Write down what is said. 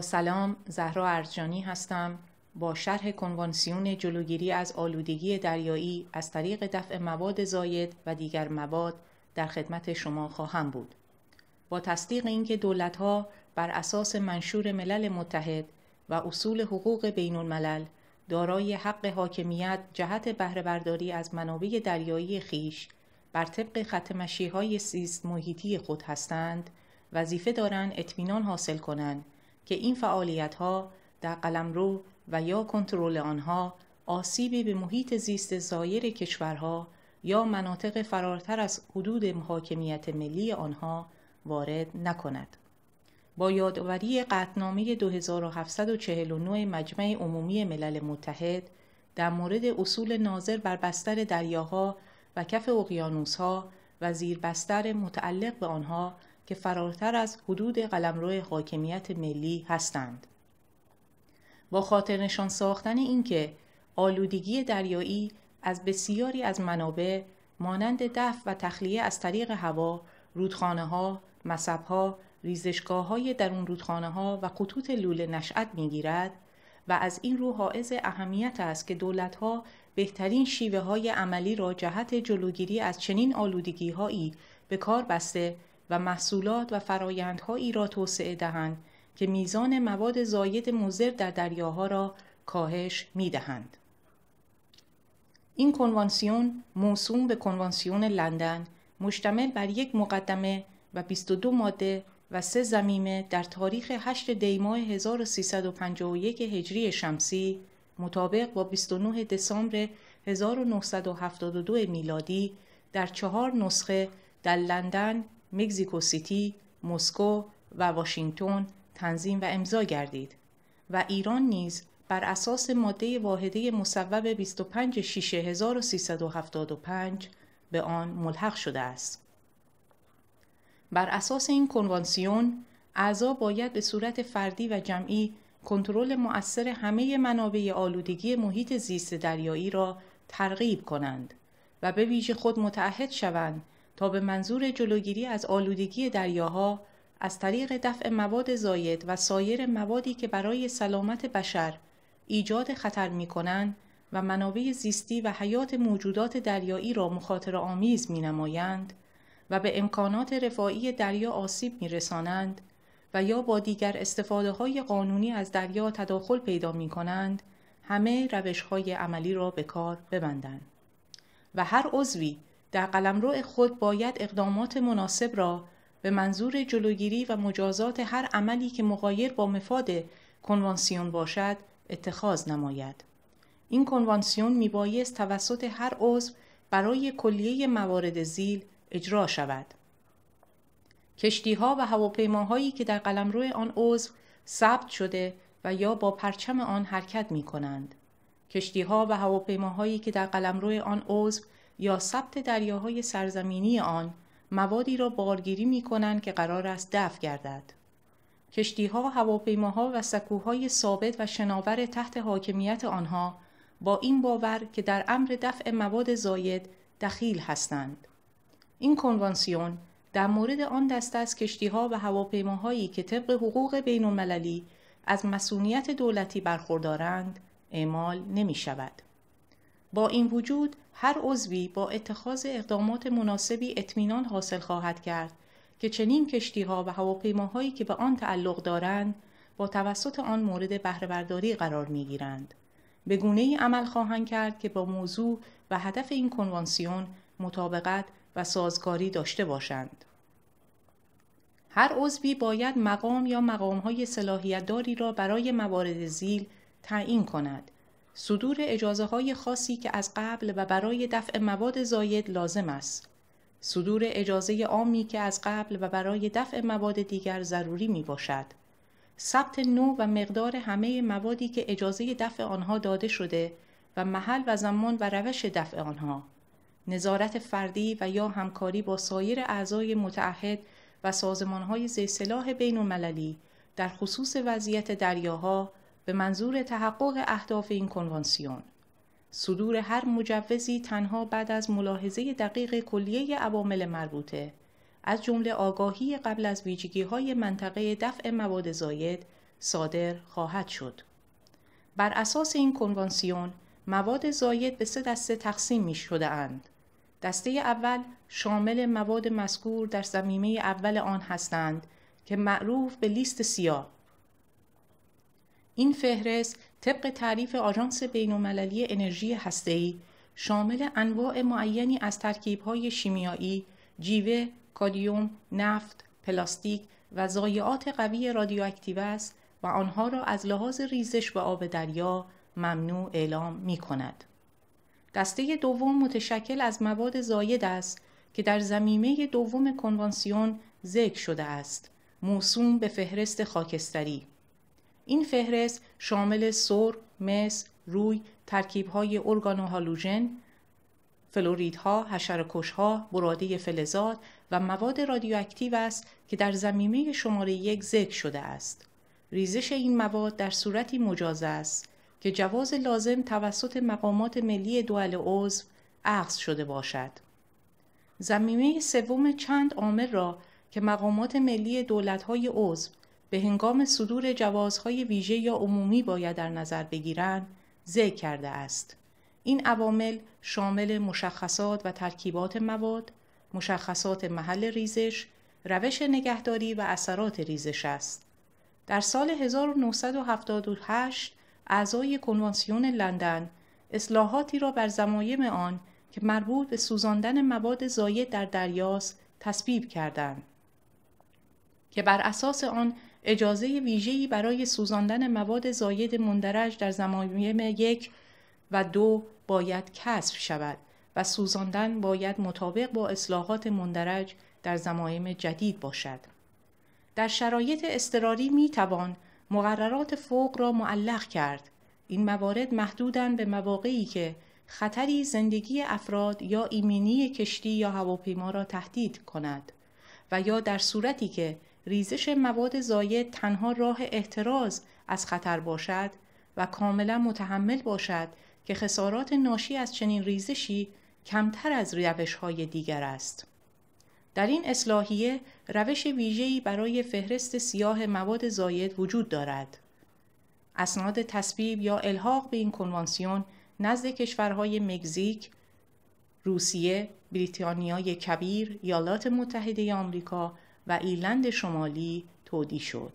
سلام زهرا ارجانی هستم با شرح کنوانسیون جلوگیری از آلودگی دریایی از طریق دفع مواد زاید و دیگر مواد در خدمت شما خواهم بود با تصدیق اینکه دولتها بر اساس منشور ملل متحد و اصول حقوق بین الملل دارای حق حاکمیت جهت بهرهبرداری از منابع دریایی خیش بر طبق ختمشی های سیست محیطی خود هستند وظیفه دارند اطمینان حاصل کنند که این فعالیت ها در قلمرو و یا کنترل آنها آسیبی به محیط زیست زایر کشورها یا مناطق فرارتر از حدود محاکمیت ملی آنها وارد نکند. با یادآوری قطنامه 2749 مجمع عمومی ملل متحد در مورد اصول ناظر بر بستر دریاها و کف اقیانوسها و زیربستر متعلق به آنها که فراتر از حدود قلمرو حاکمیت ملی هستند. با خاطر نشان ساختن اینکه آلودگی دریایی از بسیاری از منابع مانند دف و تخلیه از طریق هوا، رودخانه ها، مصب ها، ریزشگاه های درون رودخانه ها و خطوط لوله نشأت میگیرد و از این رو حائز اهمیت است که دولت ها بهترین شیوه های عملی را جهت جلوگیری از چنین آلودگی هایی به کار بسته و محصولات و فرایندهایی را توسعه دهند که میزان مواد زاید مضر در دریاها را کاهش می دهند. این کنوانسیون موسوم به کنوانسیون لندن مشتمل بر یک مقدمه و 22 ماده و سه زمیمه در تاریخ 8 دیماه 1351 هجری شمسی مطابق با 29 دسامبر 1972 میلادی در چهار نسخه در لندن، مکزیکو سیتی، مسکو و واشنگتن تنظیم و امضا گردید و ایران نیز بر اساس ماده واحده مصوب 25 به آن ملحق شده است. بر اساس این کنوانسیون اعضا باید به صورت فردی و جمعی کنترل مؤثر همه منابع آلودگی محیط زیست دریایی را ترغیب کنند و به ویژه خود متعهد شوند تا به منظور جلوگیری از آلودگی دریاها از طریق دفع مواد زاید و سایر موادی که برای سلامت بشر ایجاد خطر می کنند و منابع زیستی و حیات موجودات دریایی را مخاطر آمیز می نمایند و به امکانات رفاعی دریا آسیب می رسانند و یا با دیگر استفاده های قانونی از دریا تداخل پیدا می کنند همه روش های عملی را به کار ببندند و هر عضوی در قلمرو خود باید اقدامات مناسب را به منظور جلوگیری و مجازات هر عملی که مغایر با مفاد کنوانسیون باشد اتخاذ نماید. این کنوانسیون میبایست توسط هر عضو برای کلیه موارد زیل اجرا شود. کشتی ها و هواپیماهایی که در قلمرو آن عضو ثبت شده و یا با پرچم آن حرکت می کنند. کشتی ها و هواپیماهایی که در قلمرو آن عضو یا ثبت دریاهای سرزمینی آن موادی را بارگیری می کنند که قرار است دفع گردد. کشتیها، هواپیماها و سکوهای ثابت و شناور تحت حاکمیت آنها با این باور که در امر دفع مواد زاید دخیل هستند. این کنوانسیون در مورد آن دسته از کشتیها و هواپیماهایی که طبق حقوق بین المللی از مسئولیت دولتی برخوردارند اعمال نمی شود. با این وجود هر عضوی با اتخاذ اقدامات مناسبی اطمینان حاصل خواهد کرد که چنین کشتیها و هواپیماهایی که به آن تعلق دارند با توسط آن مورد بهرهبرداری قرار میگیرند به گونه ای عمل خواهند کرد که با موضوع و هدف این کنوانسیون مطابقت و سازگاری داشته باشند هر عضوی باید مقام یا مقامهای صلاحیتداری را برای موارد زیل تعیین کند صدور اجازه های خاصی که از قبل و برای دفع مواد زاید لازم است. صدور اجازه عامی که از قبل و برای دفع مواد دیگر ضروری می باشد. ثبت نوع و مقدار همه موادی که اجازه دفع آنها داده شده و محل و زمان و روش دفع آنها. نظارت فردی و یا همکاری با سایر اعضای متعهد و سازمانهای زیسلاح بین المللی در خصوص وضعیت دریاها، به منظور تحقق اهداف این کنوانسیون صدور هر مجوزی تنها بعد از ملاحظه دقیق کلیه عوامل مربوطه از جمله آگاهی قبل از ویژگی های منطقه دفع مواد زاید صادر خواهد شد. بر اساس این کنوانسیون مواد زاید به سه دسته تقسیم می شده اند. دسته اول شامل مواد مذکور در زمینه اول آن هستند که معروف به لیست سیاه این فهرست طبق تعریف آژانس بینالمللی انرژی هسته‌ای شامل انواع معینی از ترکیب‌های شیمیایی، جیوه، کادیوم، نفت، پلاستیک و ضایعات قوی رادیواکتیو است و آنها را از لحاظ ریزش به آب دریا ممنوع اعلام می کند. دسته دوم متشکل از مواد زاید است که در زمینه دوم کنوانسیون ذکر شده است موسوم به فهرست خاکستری این فهرست شامل سر، مس، روی، ترکیب‌های ارگانوهالوژن، فلوریدها، حشره‌کش‌ها، براده فلزات و مواد رادیواکتیو است که در زمینه شماره یک ذکر شده است. ریزش این مواد در صورتی مجاز است که جواز لازم توسط مقامات ملی دول عضو عقص شده باشد. زمینه سوم چند عامل را که مقامات ملی دولت‌های عضو به هنگام صدور جوازهای ویژه یا عمومی باید در نظر بگیرند ذکر کرده است این عوامل شامل مشخصات و ترکیبات مواد مشخصات محل ریزش روش نگهداری و اثرات ریزش است در سال 1978 اعضای کنوانسیون لندن اصلاحاتی را بر زمایم آن که مربوط به سوزاندن مواد زاید در دریاست تصویب کردند که بر اساس آن اجازه ویژه‌ای برای سوزاندن مواد زاید مندرج در زمایم یک و دو باید کسب شود و سوزاندن باید مطابق با اصلاحات مندرج در زمایم جدید باشد. در شرایط اضطراری می توان مقررات فوق را معلق کرد. این موارد محدودن به مواقعی که خطری زندگی افراد یا ایمنی کشتی یا هواپیما را تهدید کند و یا در صورتی که ریزش مواد زاید تنها راه احتراز از خطر باشد و کاملا متحمل باشد که خسارات ناشی از چنین ریزشی کمتر از روش های دیگر است. در این اصلاحیه روش ویژه‌ای برای فهرست سیاه مواد زاید وجود دارد. اسناد تصویب یا الحاق به این کنوانسیون نزد کشورهای مکزیک، روسیه، بریتانیای کبیر، ایالات متحده آمریکا و ایرلند شمالی تودی شد.